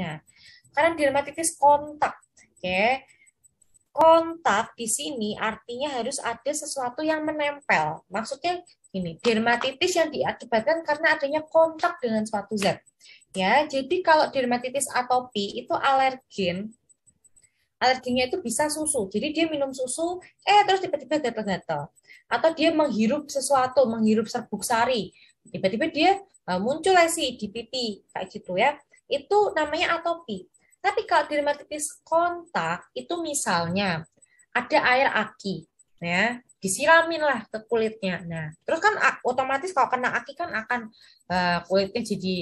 Nah, selanjutnya. Karena dermatitis kontak, oke. Okay? Kontak di sini artinya harus ada sesuatu yang menempel. Maksudnya ini dermatitis yang diakibatkan karena adanya kontak dengan suatu zat. Ya, jadi kalau dermatitis atopi itu alergen alerginya itu bisa susu. Jadi dia minum susu, eh terus tiba-tiba gatal-gatal. Atau dia menghirup sesuatu, menghirup serbuk sari. Tiba-tiba dia eh, muncul lesi di pipi, kayak gitu ya itu namanya atopi. Tapi kalau dermatitis kontak itu misalnya ada air aki, ya disiramin lah ke kulitnya. Nah, terus kan otomatis kalau kena aki kan akan eh, kulitnya jadi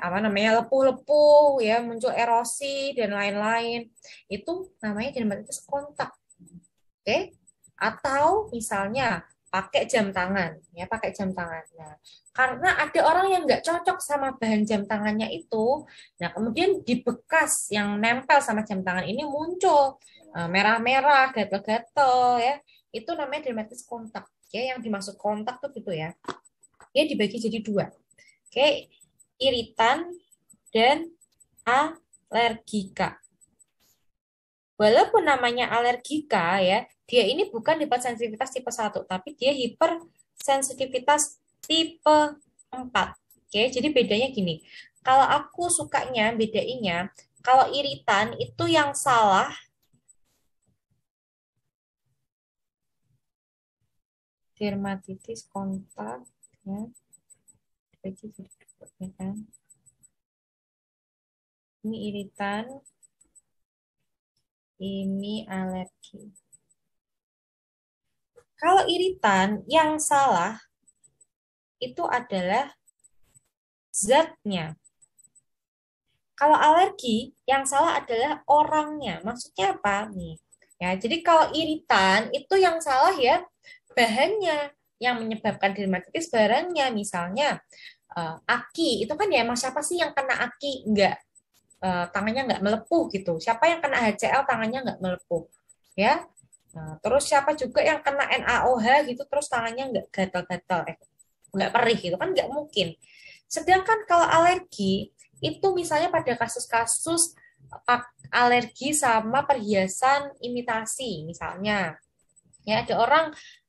apa namanya lepuh-lepuh ya muncul erosi dan lain-lain itu namanya dermatitis kontak oke okay? atau misalnya pakai jam tangan ya pakai jam tangan nah karena ada orang yang nggak cocok sama bahan jam tangannya itu nah kemudian di bekas yang nempel sama jam tangan ini muncul e, merah-merah gatel-gatel ya itu namanya dermatitis kontak ya yang dimaksud kontak tuh gitu ya ya dibagi jadi dua oke iritan dan alergika walaupun namanya alergika ya dia ini bukan hipersensitivitas tipe 1, tapi dia hipersensitivitas tipe 4. Oke, jadi bedanya gini. Kalau aku sukanya bedainya, kalau iritan itu yang salah dermatitis kontak ya. ya kan? Ini iritan, ini alergi. Kalau iritan yang salah itu adalah zatnya. Kalau alergi yang salah adalah orangnya. Maksudnya apa nih? Ya, jadi kalau iritan itu yang salah ya bahannya yang menyebabkan dermatitis barangnya misalnya uh, aki itu kan ya emang siapa sih yang kena aki enggak uh, eh, tangannya nggak melepuh gitu siapa yang kena HCL tangannya nggak melepuh ya Nah, terus siapa juga yang kena NaOH gitu terus tangannya nggak gatal-gatal, eh, nggak perih gitu kan nggak mungkin. Sedangkan kalau alergi itu misalnya pada kasus-kasus eh, alergi sama perhiasan imitasi misalnya. Ya ada orang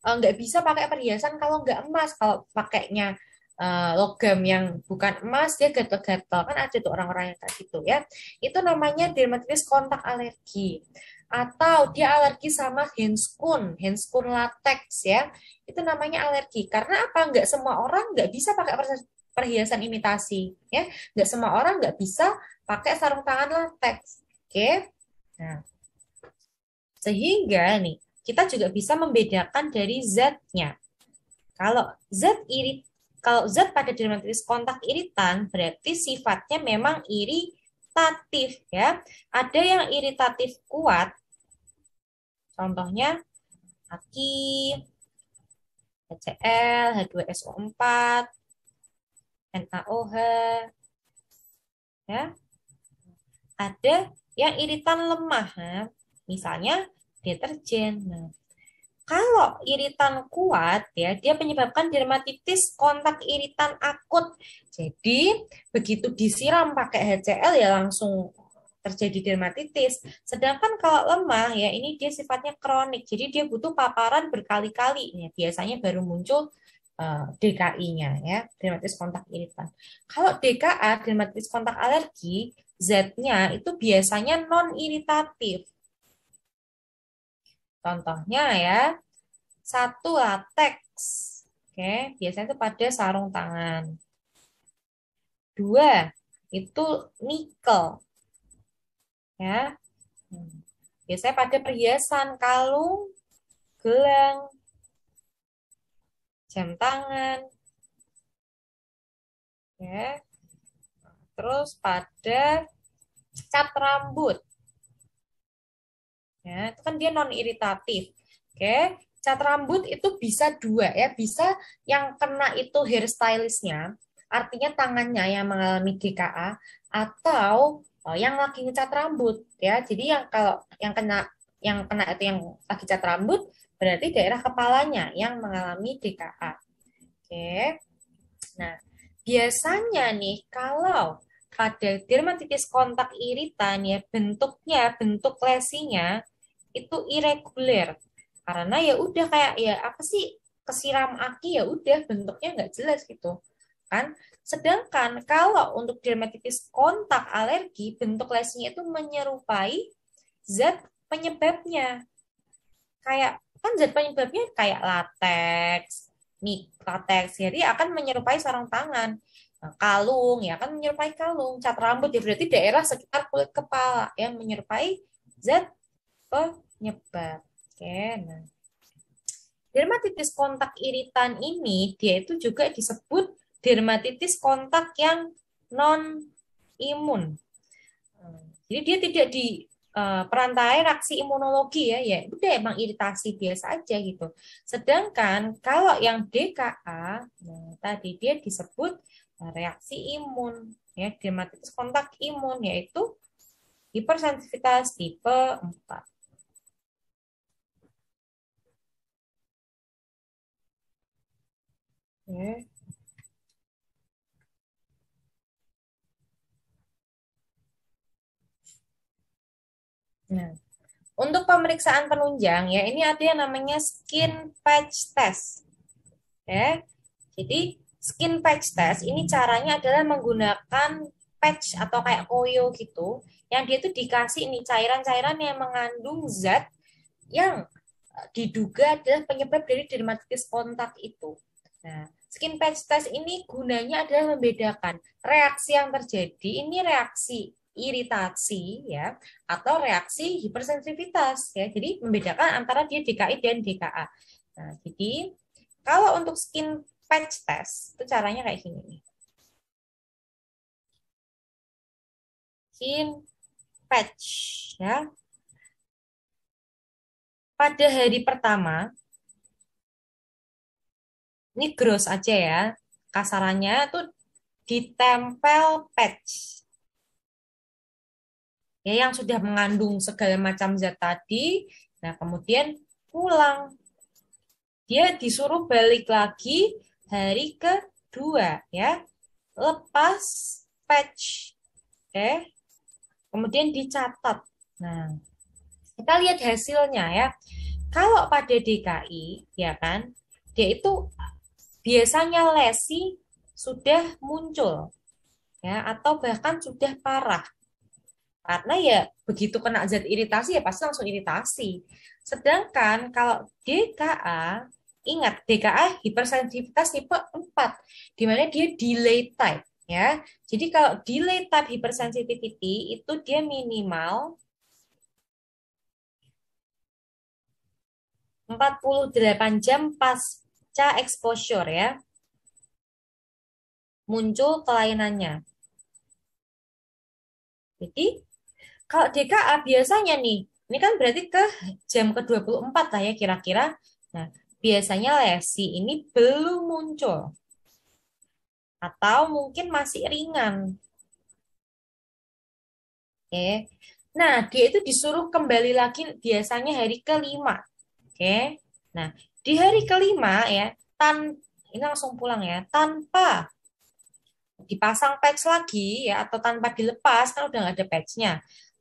eh, nggak eh, bisa pakai perhiasan kalau nggak emas, kalau pakainya eh, logam yang bukan emas dia gatal-gatal kan ada tuh orang-orang yang kayak gitu ya. Itu namanya dermatitis kontak alergi atau dia alergi sama henskun, henskun latex ya. Itu namanya alergi. Karena apa? Enggak semua orang nggak bisa pakai perhiasan imitasi ya. Nggak semua orang nggak bisa pakai sarung tangan latex. Oke. Nah. Sehingga nih, kita juga bisa membedakan dari zatnya. Kalau zat irit kalau zat pada dermatitis kontak iritan berarti sifatnya memang iri iritatif ya. Ada yang iritatif kuat. Contohnya aki, HCl, H2SO4, NaOH. Ya. Ada yang iritan lemah, ya. misalnya deterjen. Nah, kalau iritan kuat ya, dia menyebabkan dermatitis kontak iritan akut. Jadi, begitu disiram pakai HCl ya langsung terjadi dermatitis. Sedangkan kalau lemah ya ini dia sifatnya kronik. Jadi dia butuh paparan berkali-kali. Ya, biasanya baru muncul eh, DKI-nya ya, dermatitis kontak iritan. Kalau DKA, dermatitis kontak alergi, Z-nya itu biasanya non iritatif. Contohnya ya, satu latex, Oke, biasanya itu pada sarung tangan. Dua, itu nikel. Ya. Hmm. Biasanya pada perhiasan, kalung, gelang, jam tangan. Ya. Terus pada cat rambut. Ya, itu kan dia non iritatif. Oke, cat rambut itu bisa dua ya, bisa yang kena itu hairstylistnya, artinya tangannya yang mengalami GKA atau e, yang lagi ngecat rambut ya. Jadi yang kalau yang kena yang kena itu yang lagi cat rambut berarti daerah kepalanya yang mengalami DKA. Oke. Nah, biasanya nih kalau pada dermatitis kontak iritan ya bentuknya bentuk lesinya itu irregular karena ya udah kayak ya apa sih kesiram aki ya udah bentuknya nggak jelas gitu kan sedangkan kalau untuk dermatitis kontak alergi bentuk lesinya itu menyerupai zat penyebabnya kayak kan zat penyebabnya kayak latex nih lateks jadi akan menyerupai sarung tangan nah, kalung ya kan menyerupai kalung cat rambut ya berarti daerah sekitar kulit kepala yang menyerupai zat penyebab. Oke, nah. Dermatitis kontak iritan ini dia itu juga disebut dermatitis kontak yang non imun. Jadi dia tidak di uh, perantai reaksi imunologi ya, ya udah emang iritasi biasa aja gitu. Sedangkan kalau yang DKA, nah, tadi dia disebut eh, reaksi imun ya dermatitis kontak imun yaitu hipersensitivitas tipe 4. Nah, untuk pemeriksaan penunjang ya ini ada yang namanya skin patch test. Ya. Jadi skin patch test ini caranya adalah menggunakan patch atau kayak koyo gitu yang dia itu dikasih ini cairan-cairan yang mengandung zat yang eh, diduga adalah penyebab dari dermatitis kontak itu. Nah, skin patch test ini gunanya adalah membedakan reaksi yang terjadi ini reaksi iritasi ya atau reaksi hipersensitivitas ya. Jadi membedakan antara dia DKI dan DKA. Nah, jadi kalau untuk skin patch test itu caranya kayak gini Skin patch ya. Pada hari pertama ini gross aja ya kasarannya tuh ditempel patch ya yang sudah mengandung segala macam zat tadi nah kemudian pulang dia disuruh balik lagi hari kedua ya lepas patch oke ya. kemudian dicatat nah kita lihat hasilnya ya kalau pada DKI ya kan dia itu biasanya lesi sudah muncul ya atau bahkan sudah parah karena ya begitu kena zat iritasi ya pasti langsung iritasi sedangkan kalau DKA ingat DKA hipersensitivitas tipe 4 di mana dia delay type ya jadi kalau delay type hypersensitivity itu dia minimal 48 jam pas pasca exposure ya. Muncul kelainannya. Jadi, kalau DKA biasanya nih, ini kan berarti ke jam ke-24 lah ya kira-kira. Nah, biasanya lesi ini belum muncul. Atau mungkin masih ringan. Oke. Nah, dia itu disuruh kembali lagi biasanya hari kelima. Oke. Nah, di hari kelima ya, tan ini langsung pulang ya, tanpa dipasang patch lagi ya atau tanpa dilepas kan udah nggak ada patchnya,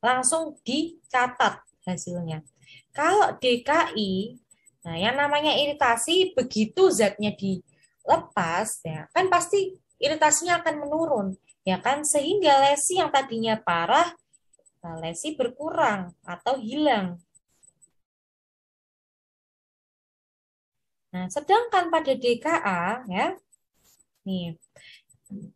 langsung dicatat hasilnya. Kalau DKI, nah yang namanya iritasi begitu zatnya dilepas ya kan pasti iritasinya akan menurun ya kan sehingga lesi yang tadinya parah nah, lesi berkurang atau hilang Nah, sedangkan pada DKA ya, nih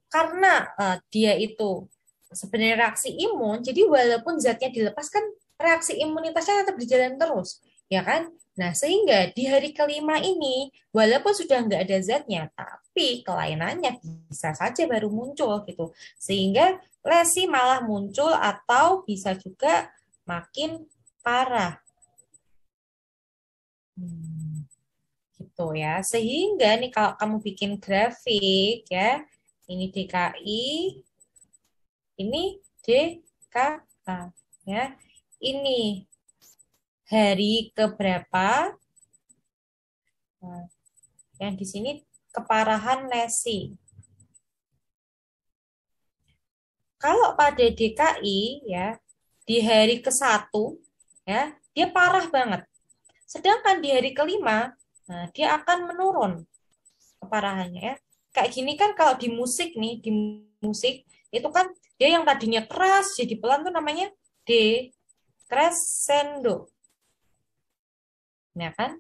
karena uh, dia itu sebenarnya reaksi imun, jadi walaupun zatnya dilepaskan, reaksi imunitasnya tetap berjalan terus, ya kan? Nah, sehingga di hari kelima ini, walaupun sudah nggak ada zatnya, tapi kelainannya bisa saja baru muncul gitu, sehingga lesi malah muncul atau bisa juga makin parah. Hmm gitu ya. Sehingga nih kalau kamu bikin grafik ya, ini DKI, ini dka ya. Ini hari keberapa? Nah, yang di sini keparahan lesi. Kalau pada DKI ya di hari ke satu ya, dia parah banget. Sedangkan di hari kelima Nah, dia akan menurun keparahannya ya. Kayak gini kan kalau di musik nih, di musik itu kan dia yang tadinya keras jadi pelan tuh namanya de crescendo. Ya nah, kan?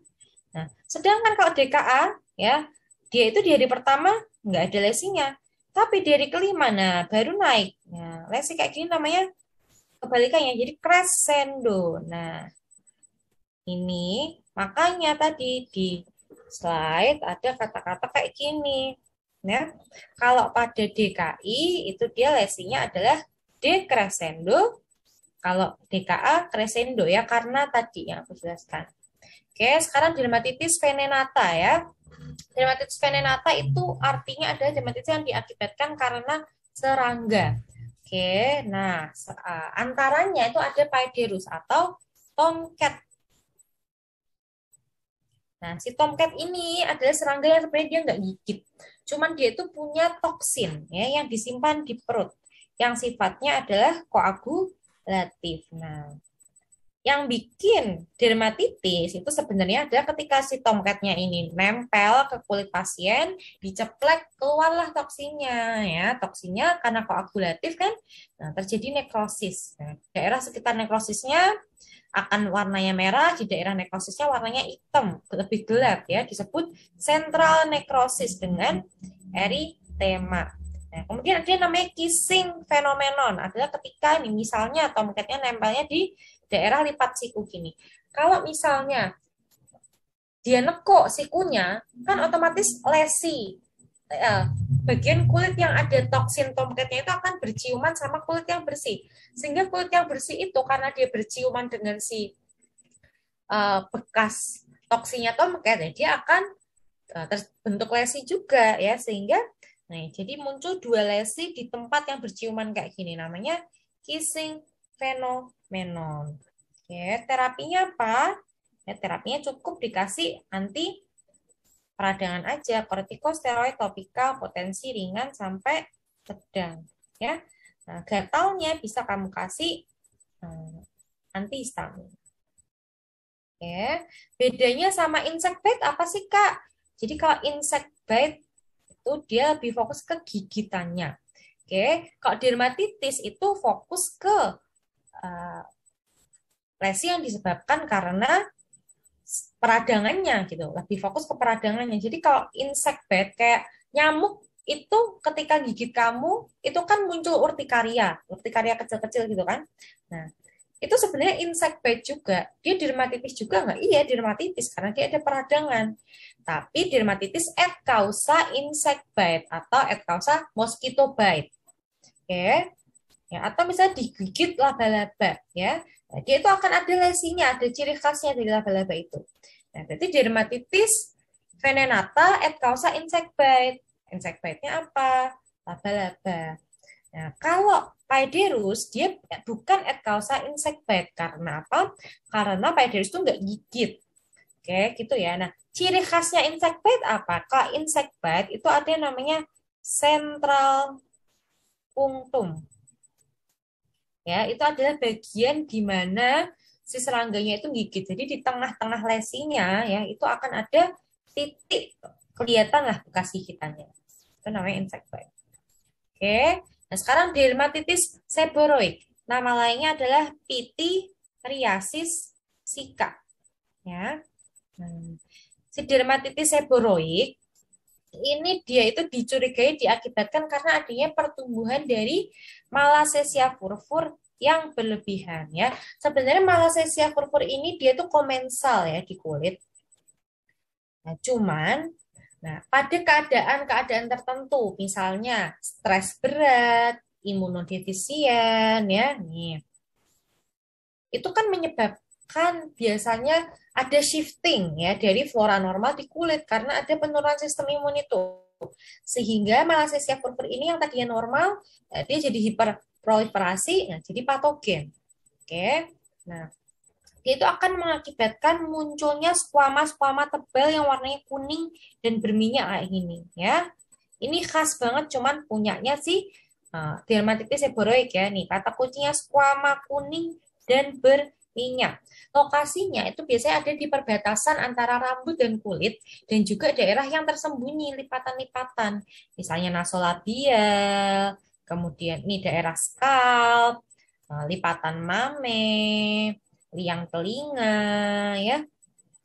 Nah, sedangkan kalau DKA ya, dia itu di hari pertama nggak ada lesinya. Tapi di hari kelima nah baru naik. Nah, lesi kayak gini namanya kebalikannya jadi crescendo. Nah, ini Makanya tadi di slide ada kata-kata kayak gini. Ya. Kalau pada DKI itu dia lesinya adalah decrescendo. Kalau DKA crescendo ya karena tadi yang aku jelaskan. Oke, sekarang dermatitis venenata ya. Dermatitis venenata itu artinya adalah dermatitis yang diakibatkan karena serangga. Oke, nah eh, antaranya itu ada Paiderus atau tongket Nah, si tomcat ini adalah serangga yang sebenarnya dia nggak gigit. Cuman dia itu punya toksin ya yang disimpan di perut yang sifatnya adalah koagulatif. Nah, yang bikin dermatitis itu sebenarnya adalah ketika si tomcatnya ini nempel ke kulit pasien, diceplek, keluarlah toksinnya ya. Toksinnya karena koagulatif kan, nah terjadi nekrosis. Nah, daerah sekitar nekrosisnya akan warnanya merah, di daerah nekrosisnya warnanya hitam, lebih gelap ya, disebut central necrosis dengan eritema. Nah, kemudian ada namanya kissing phenomenon adalah ketika ini misalnya atau mungkinnya nempelnya di daerah lipat siku gini. Kalau misalnya dia nekuk sikunya, kan otomatis lesi uh, bagian kulit yang ada toksin tomcatnya itu akan berciuman sama kulit yang bersih. Sehingga kulit yang bersih itu karena dia berciuman dengan si uh, bekas toksinya tomcat ya dia akan uh, terbentuk lesi juga ya sehingga nah jadi muncul dua lesi di tempat yang berciuman kayak gini namanya kissing phenomenon. Ya, terapinya apa? Ya, terapinya cukup dikasih anti peradangan aja, kortikosteroid topikal potensi ringan sampai sedang, ya. Nah, gatalnya bisa kamu kasih hmm, antihistamin. Ya, bedanya sama insect bite apa sih kak? Jadi kalau insect bite itu dia lebih fokus ke gigitannya. Oke, kalau dermatitis itu fokus ke uh, lesi yang disebabkan karena peradangannya gitu, lebih fokus ke peradangannya. Jadi kalau insect bite kayak nyamuk itu ketika gigit kamu itu kan muncul urtikaria, urtikaria kecil-kecil gitu kan. Nah, itu sebenarnya insect bite juga. Dia dermatitis juga nggak? Iya, dermatitis karena dia ada peradangan. Tapi dermatitis et causa insect bite atau et causa mosquito bite. Oke. Okay. Ya, atau misalnya digigit laba-laba ya. Nah, itu akan ada lesinya, ada ciri khasnya dari laba-laba itu. Nah, berarti dermatitis venenata et causa insect bite. Insect bite-nya apa? Laba-laba. Nah, kalau Paiderus dia bukan et causa insect bite karena apa? Karena Paiderus itu nggak gigit. Oke, gitu ya. Nah, ciri khasnya insect bite apa? Kalau insect bite itu ada namanya central punctum ya itu adalah bagian di mana si serangganya itu gigit jadi di tengah-tengah lesinya ya itu akan ada titik kelihatan lah bekas gigitannya itu namanya insect bite oke nah sekarang dermatitis seboroid nama lainnya adalah pityriasis sika ya nah, si dermatitis seboroid ini dia itu dicurigai diakibatkan karena adanya pertumbuhan dari malassezia furfur yang berlebihan ya. Sebenarnya malassezia furfur ini dia itu komensal ya di kulit. Nah, cuman nah pada keadaan-keadaan tertentu misalnya stres berat, imunodefisien ya nih. Itu kan menyebabkan biasanya ada shifting ya dari flora normal di kulit karena ada penurunan sistem imun itu. Sehingga malassezia purpur ini yang tadinya normal, eh, dia jadi hiperproliferasi, nah jadi patogen. Oke. Nah, dia itu akan mengakibatkan munculnya squama-squama tebal yang warnanya kuning dan berminyak kayak gini ya. Ini khas banget cuman punyanya si uh, dermatitis seborrheic ya nih. Kata kuncinya squama kuning dan ber minyak. Lokasinya itu biasanya ada di perbatasan antara rambut dan kulit dan juga daerah yang tersembunyi lipatan-lipatan. Misalnya nasolabial, kemudian ini daerah scalp, eh, lipatan mame, liang telinga ya.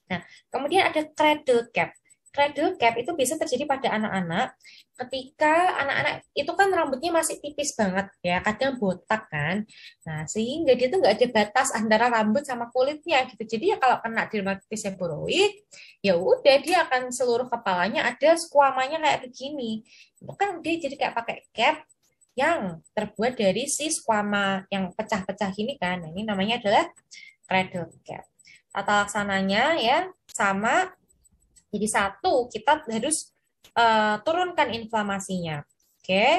Nah, kemudian ada cradle cap cradle cap itu bisa terjadi pada anak-anak ketika anak-anak itu kan rambutnya masih tipis banget ya kadang botak kan nah sehingga dia tuh nggak ada batas antara rambut sama kulitnya gitu jadi ya kalau kena dermatitis seborrheic ya udah dia akan seluruh kepalanya ada skuamanya kayak begini itu dia jadi kayak pakai cap yang terbuat dari si skuama yang pecah-pecah ini kan nah, ini namanya adalah cradle cap tata laksananya ya sama jadi satu, kita harus uh, turunkan inflamasinya. Oke. Okay?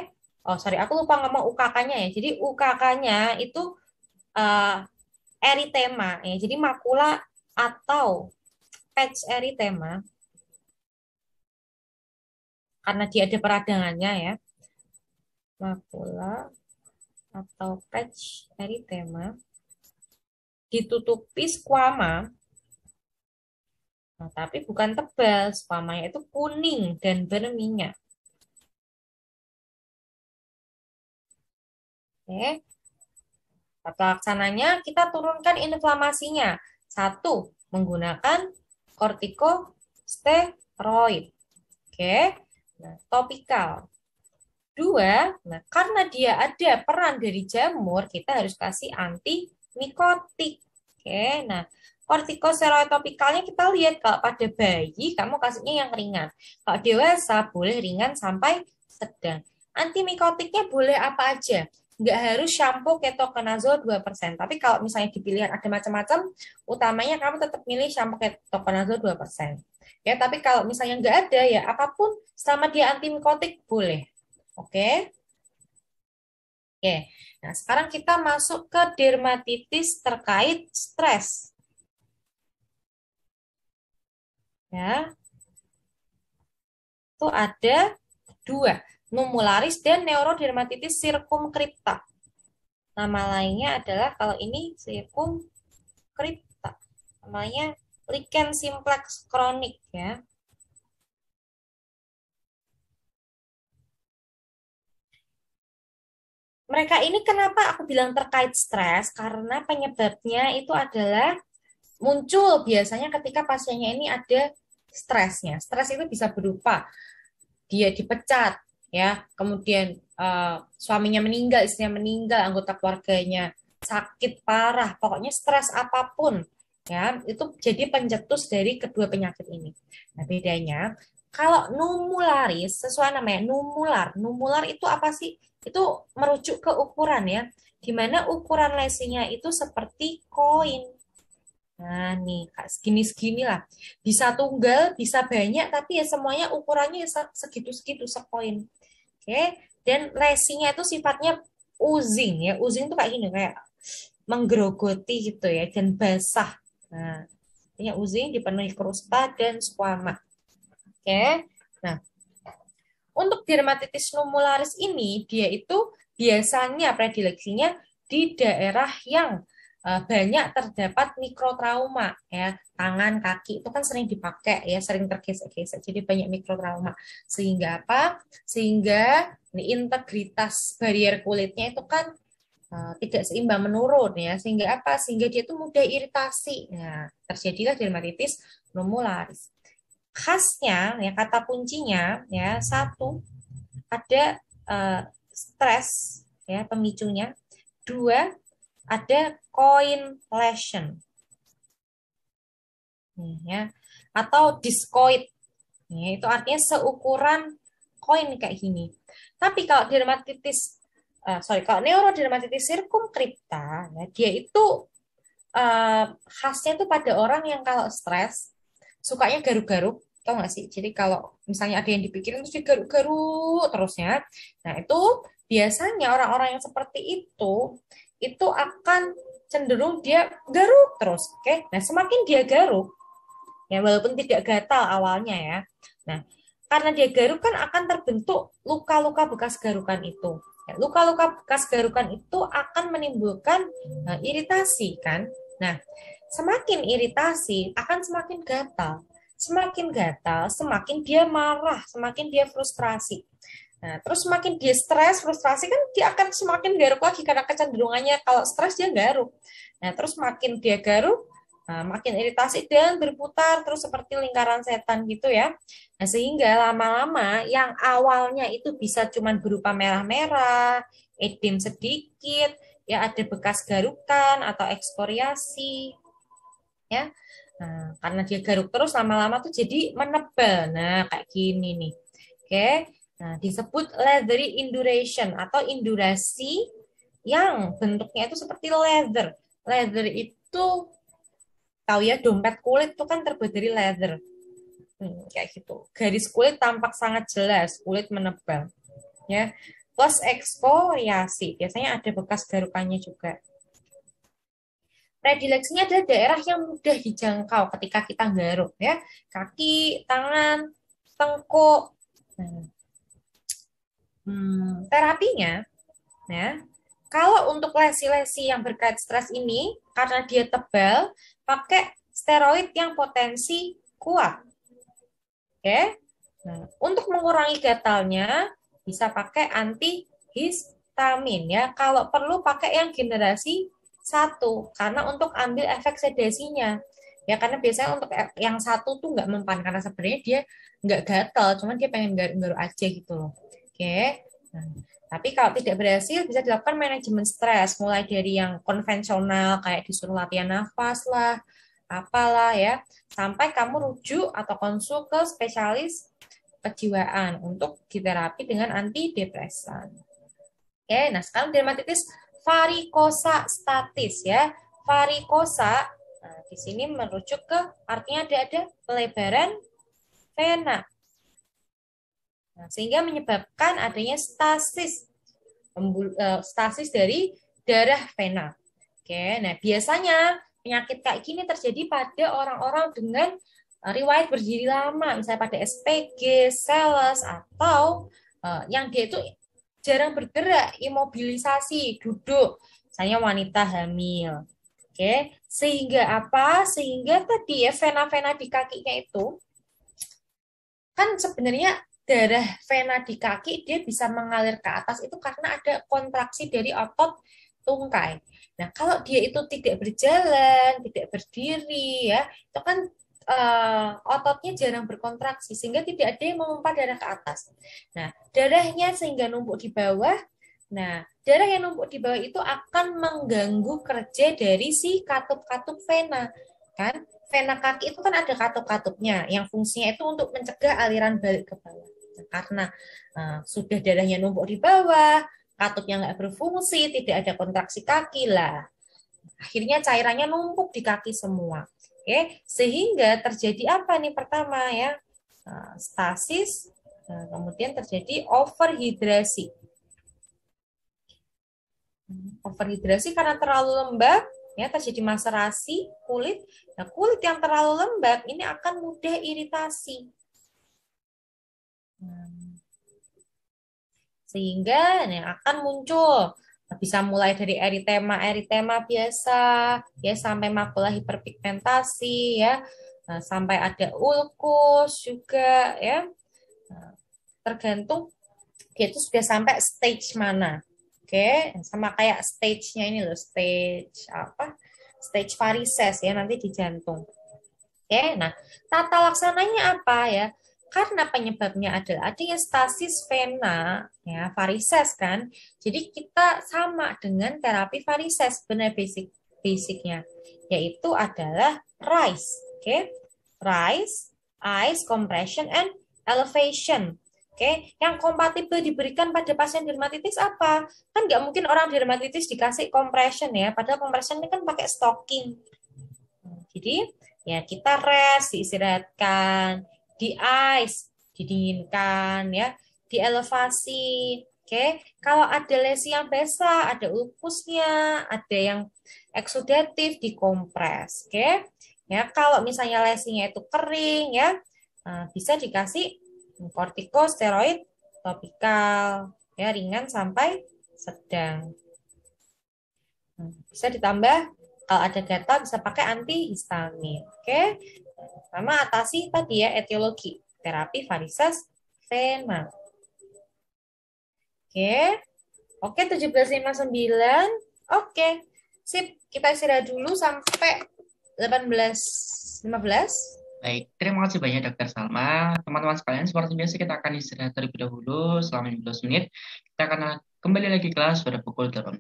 Oh, sorry, aku lupa ngomong UKK-nya ya. Jadi UKK-nya itu uh, eritema ya. Jadi makula atau patch eritema karena dia ada peradangannya ya. Makula atau patch eritema ditutupi squama Nah, tapi bukan tebal, supamanya itu kuning dan berminyak. Oke. Tata laksananya kita turunkan inflamasinya. Satu, menggunakan kortikosteroid. Oke. Nah, topikal. Dua, nah karena dia ada peran dari jamur, kita harus kasih anti Oke, nah kortikosteroid topikalnya kita lihat kalau pada bayi kamu kasihnya yang ringan. Kalau dewasa boleh ringan sampai sedang. Antimikotiknya boleh apa aja. Nggak harus shampoo ketokonazol 2%. Tapi kalau misalnya dipilihan ada macam-macam, utamanya kamu tetap milih shampoo ketokonazol 2%. Ya, tapi kalau misalnya nggak ada ya apapun sama dia antimikotik boleh. Oke. Okay? Oke. Okay. Nah, sekarang kita masuk ke dermatitis terkait stres. ya itu ada dua numularis dan neurodermatitis sirkumkripta nama lainnya adalah kalau ini sirkumkripta namanya lichen simplex kronik ya mereka ini kenapa aku bilang terkait stres? Karena penyebabnya itu adalah muncul biasanya ketika pasiennya ini ada stresnya. Stres itu bisa berupa dia dipecat, ya, kemudian uh, suaminya meninggal, istrinya meninggal, anggota keluarganya sakit parah, pokoknya stres apapun, ya, itu jadi pencetus dari kedua penyakit ini. Nah, bedanya kalau numularis sesuai namanya numular. Numular itu apa sih? Itu merujuk ke ukuran ya, di mana ukuran lesinya itu seperti koin Nah, nih, Kak, segini-segini lah. Bisa tunggal, bisa banyak, tapi ya semuanya ukurannya ya segitu-segitu, sepoin. Oke, dan lesinya itu sifatnya uzing ya. Uzing itu kayak gini, kayak menggerogoti gitu ya, dan basah. Nah, ini uzing dipenuhi kruspa dan squama. Oke, nah. Untuk dermatitis numularis ini, dia itu biasanya predileksinya di daerah yang Eh, banyak terdapat mikrotrauma ya tangan kaki itu kan sering dipakai ya sering tergesek-gesek jadi banyak mikrotrauma sehingga apa sehingga integritas barrier kulitnya itu kan uh, tidak seimbang menurun ya sehingga apa sehingga dia itu mudah iritasi nah terjadilah dermatitis nomularis khasnya ya kata kuncinya ya satu ada uh, stres ya pemicunya dua ada lesion Ya, atau diskoid. Ya, itu artinya seukuran koin kayak gini. Tapi kalau dermatitis uh, sorry, kalau neurodermatitis sirkumkripta, ya, dia itu uh, khasnya itu pada orang yang kalau stres sukanya garuk-garuk tau gak sih? Jadi kalau misalnya ada yang dipikirin terus digaruk-garuk terusnya, nah itu biasanya orang-orang yang seperti itu itu akan cenderung dia garuk terus, oke? Okay? Nah, semakin dia garuk, ya walaupun tidak gatal awalnya ya. Nah, karena dia garuk kan akan terbentuk luka-luka bekas garukan itu. Ya, luka-luka bekas garukan itu akan menimbulkan uh, iritasi kan. Nah, semakin iritasi akan semakin gatal. Semakin gatal, semakin dia marah, semakin dia frustrasi. Nah, terus semakin dia stres, frustrasi kan dia akan semakin garuk lagi karena kecenderungannya kalau stres dia garuk. Nah, terus makin dia garuk, nah, makin iritasi dan berputar terus seperti lingkaran setan gitu ya. Nah, sehingga lama-lama yang awalnya itu bisa cuman berupa merah-merah, edem sedikit, ya ada bekas garukan atau ekskoriasi, ya. Nah, karena dia garuk terus lama-lama tuh jadi menebal. Nah, kayak gini nih. Oke. Nah, disebut leathery induration atau indurasi yang bentuknya itu seperti leather. Leather itu tahu ya dompet kulit itu kan terbuat dari leather. Hmm, kayak gitu. Garis kulit tampak sangat jelas, kulit menebal. Ya. Plus ekskoriasi, biasanya ada bekas garukannya juga. Predileksinya adalah daerah yang mudah dijangkau ketika kita garuk ya. Kaki, tangan, tengkuk. Nah, hmm, terapinya, ya kalau untuk lesi-lesi yang berkait stres ini karena dia tebal, pakai steroid yang potensi kuat. Oke. Okay? Nah, untuk mengurangi gatalnya bisa pakai antihistamin ya. Kalau perlu pakai yang generasi satu karena untuk ambil efek sedasinya. Ya karena biasanya untuk e, yang satu tuh nggak mempan karena sebenarnya dia nggak gatal, cuman dia pengen garuk-garuk aja gitu loh. Oke. Nah, tapi kalau tidak berhasil bisa dilakukan manajemen stres mulai dari yang konvensional kayak disuruh latihan nafas lah, apalah ya, sampai kamu rujuk atau konsul ke spesialis kejiwaan untuk diterapi dengan antidepresan. Oke, nah sekarang dermatitis varikosa statis ya. Varikosa nah, di sini merujuk ke artinya ada ada pelebaran vena Nah, sehingga menyebabkan adanya stasis eh, stasis dari darah vena. Oke, nah biasanya penyakit kayak gini terjadi pada orang-orang dengan eh, riwayat berdiri lama, misalnya pada SPG, sales atau eh, yang dia itu jarang bergerak, imobilisasi, duduk, misalnya wanita hamil. Oke, sehingga apa? Sehingga tadi ya vena-vena di kakinya itu kan sebenarnya darah vena di kaki dia bisa mengalir ke atas itu karena ada kontraksi dari otot tungkai. Nah, kalau dia itu tidak berjalan, tidak berdiri ya, itu kan uh, ototnya jarang berkontraksi sehingga tidak ada yang memompa darah ke atas. Nah, darahnya sehingga numpuk di bawah. Nah, darah yang numpuk di bawah itu akan mengganggu kerja dari si katup-katup vena, kan? vena kaki itu kan ada katup-katupnya yang fungsinya itu untuk mencegah aliran balik ke bawah. Nah, karena uh, sudah darahnya numpuk di bawah, katupnya nggak berfungsi, tidak ada kontraksi kaki lah. Akhirnya cairannya numpuk di kaki semua. Oke, sehingga terjadi apa nih pertama ya? Uh, stasis, eh, kemudian terjadi overhidrasi hmm, overhidrasi karena terlalu lembab ya terjadi maserasi kulit. Nah, kulit yang terlalu lembab ini akan mudah iritasi. Hmm. Sehingga yang nah, akan muncul nah, bisa mulai dari eritema eritema biasa ya sampai makula hiperpigmentasi ya nah, sampai ada ulkus juga ya tergantung dia itu sudah sampai stage mana Oke, sama kayak stage-nya ini loh, stage apa? Stage varises ya nanti di jantung. Oke, nah tata laksananya apa ya? Karena penyebabnya adalah adanya stasis vena, ya varises kan. Jadi kita sama dengan terapi varises benar basic basicnya, yaitu adalah rise, oke? Rise, ice, compression and elevation. Oke, yang kompatibel diberikan pada pasien dermatitis apa? Kan nggak mungkin orang dermatitis dikasih compression ya, padahal compression ini kan pakai stocking. Jadi ya kita rest, diistirahatkan, di ice, didinginkan ya, elevasi. Oke, kalau ada lesi yang besar, ada lupusnya, ada yang eksudatif, dikompres. Oke, ya kalau misalnya lesinya itu kering ya, eh, bisa dikasih kortikosteroid topikal ya ringan sampai sedang. Hmm, bisa ditambah kalau ada data bisa pakai antihistamin. Oke. Sama atasi tadi ya etiologi terapi varises vena. Oke. Oke 1759. Oke. Sip, kita istirahat dulu sampai 18.15. Baik, terima kasih banyak Dokter Salma. Teman-teman sekalian, seperti biasa kita akan istirahat terlebih dahulu selama 15 menit. Kita akan kembali lagi kelas pada pukul 18.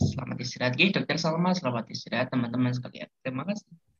Selamat istirahat, Dokter Salma. Selamat istirahat, teman-teman sekalian. Terima kasih.